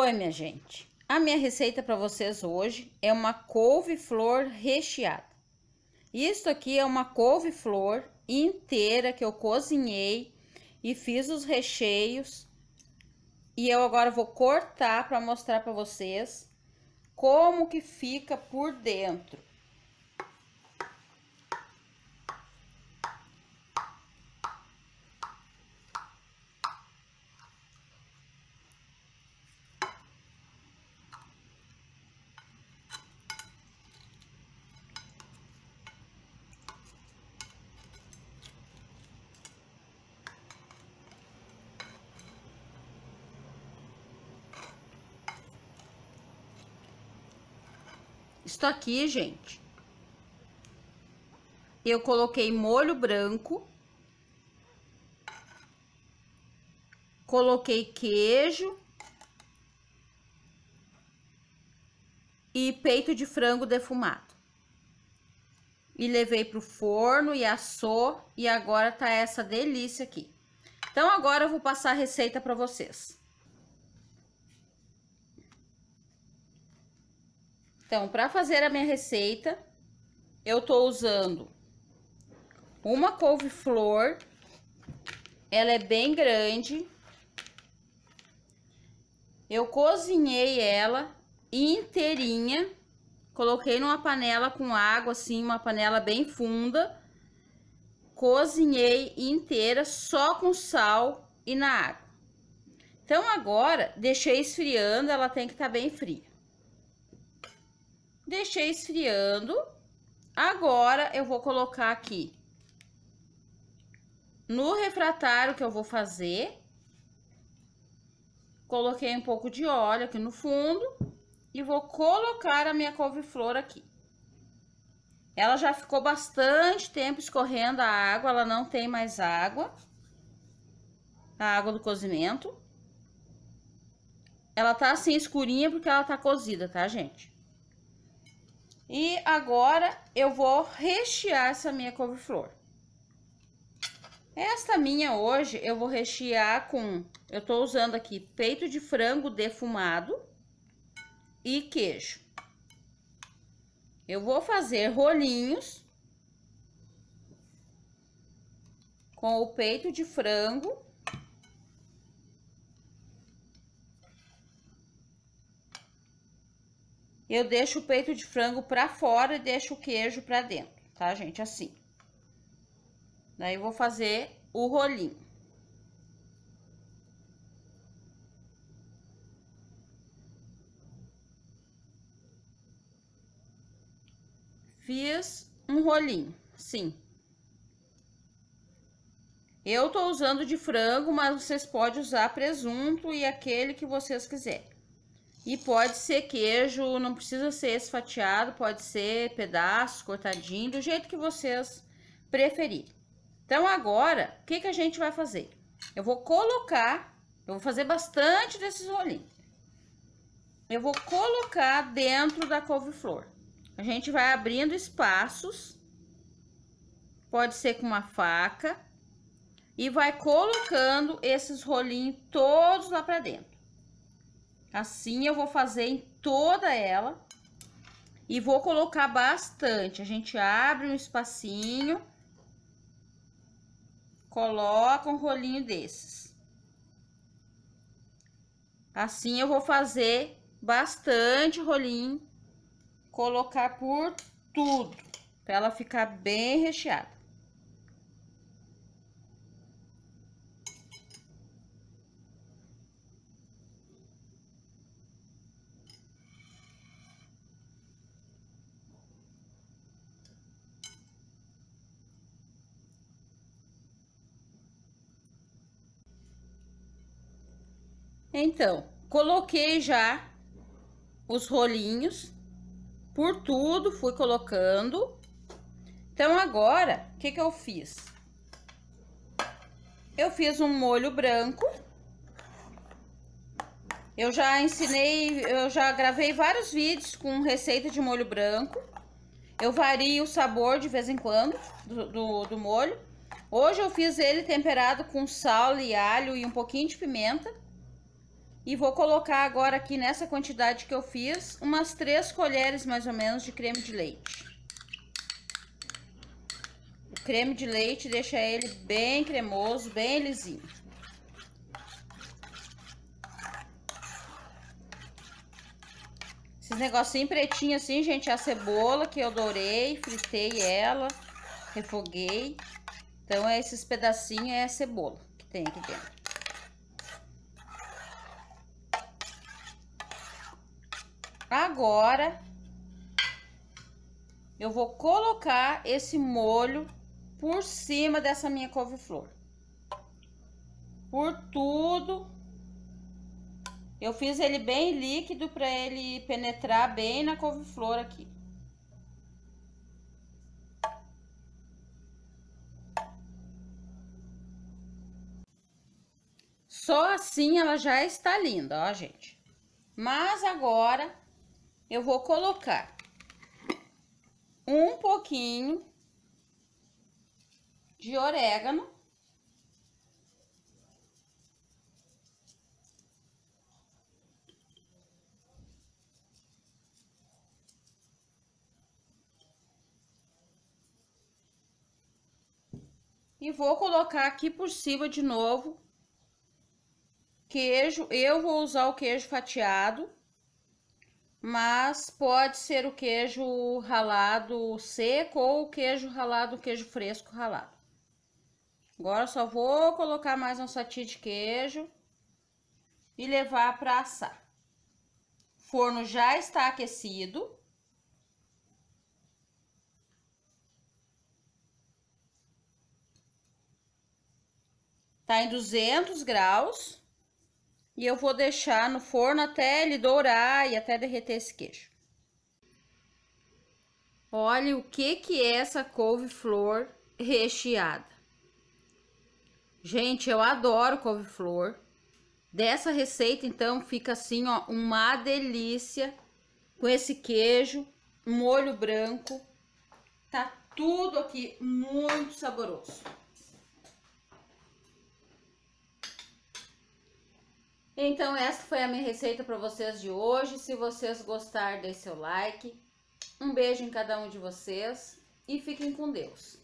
Oi, minha gente. A minha receita para vocês hoje é uma couve-flor recheada. Isso aqui é uma couve-flor inteira que eu cozinhei e fiz os recheios. E eu agora vou cortar para mostrar para vocês como que fica por dentro. Isso aqui, gente, eu coloquei molho branco, coloquei queijo e peito de frango defumado. E levei pro forno e assou e agora tá essa delícia aqui. Então agora eu vou passar a receita para vocês. Então, para fazer a minha receita, eu tô usando uma couve-flor. Ela é bem grande. Eu cozinhei ela inteirinha. Coloquei numa panela com água, assim, uma panela bem funda. Cozinhei inteira, só com sal e na água. Então, agora, deixei esfriando, ela tem que estar tá bem fria. Deixei esfriando. Agora, eu vou colocar aqui no refratário que eu vou fazer. Coloquei um pouco de óleo aqui no fundo e vou colocar a minha couve-flor aqui. Ela já ficou bastante tempo escorrendo a água, ela não tem mais água. A água do cozimento. Ela tá assim escurinha porque ela tá cozida, tá, gente? E agora eu vou rechear essa minha couve-flor. Esta minha hoje eu vou rechear com, eu tô usando aqui peito de frango defumado e queijo. Eu vou fazer rolinhos com o peito de frango Eu deixo o peito de frango pra fora e deixo o queijo pra dentro, tá, gente? Assim. Daí, eu vou fazer o rolinho. Fiz um rolinho, sim. Eu tô usando de frango, mas vocês podem usar presunto e aquele que vocês quiserem. E pode ser queijo, não precisa ser fatiado, pode ser pedaço, cortadinho, do jeito que vocês preferirem. Então, agora, o que, que a gente vai fazer? Eu vou colocar, eu vou fazer bastante desses rolinhos. Eu vou colocar dentro da couve-flor. A gente vai abrindo espaços, pode ser com uma faca, e vai colocando esses rolinhos todos lá pra dentro. Assim eu vou fazer em toda ela e vou colocar bastante. A gente abre um espacinho, coloca um rolinho desses. Assim eu vou fazer bastante rolinho, colocar por tudo, para ela ficar bem recheada. Então, coloquei já os rolinhos por tudo, fui colocando. Então, agora, o que que eu fiz? Eu fiz um molho branco. Eu já ensinei, eu já gravei vários vídeos com receita de molho branco. Eu vario o sabor de vez em quando do, do, do molho. Hoje eu fiz ele temperado com sal e alho e um pouquinho de pimenta. E vou colocar agora aqui nessa quantidade que eu fiz, umas três colheres mais ou menos de creme de leite. O creme de leite deixa ele bem cremoso, bem lisinho. Esses negocinho pretinho assim, gente, é a cebola que eu dourei, fritei ela, refoguei. Então, é esses pedacinhos é a cebola que tem aqui dentro. Agora, eu vou colocar esse molho por cima dessa minha couve-flor. Por tudo. Eu fiz ele bem líquido para ele penetrar bem na couve-flor aqui. Só assim ela já está linda, ó, gente. Mas agora eu vou colocar um pouquinho de orégano. E vou colocar aqui por cima de novo queijo. Eu vou usar o queijo fatiado mas pode ser o queijo ralado seco ou o queijo ralado, o queijo fresco ralado. Agora só vou colocar mais um sati de queijo e levar para assar. O forno já está aquecido. Tá em 200 graus. E eu vou deixar no forno até ele dourar e até derreter esse queijo. Olha o que que é essa couve-flor recheada. Gente, eu adoro couve-flor. Dessa receita, então, fica assim, ó, uma delícia com esse queijo, molho branco. Tá tudo aqui muito saboroso. Então, essa foi a minha receita para vocês de hoje. Se vocês gostaram, dê seu like. Um beijo em cada um de vocês e fiquem com Deus.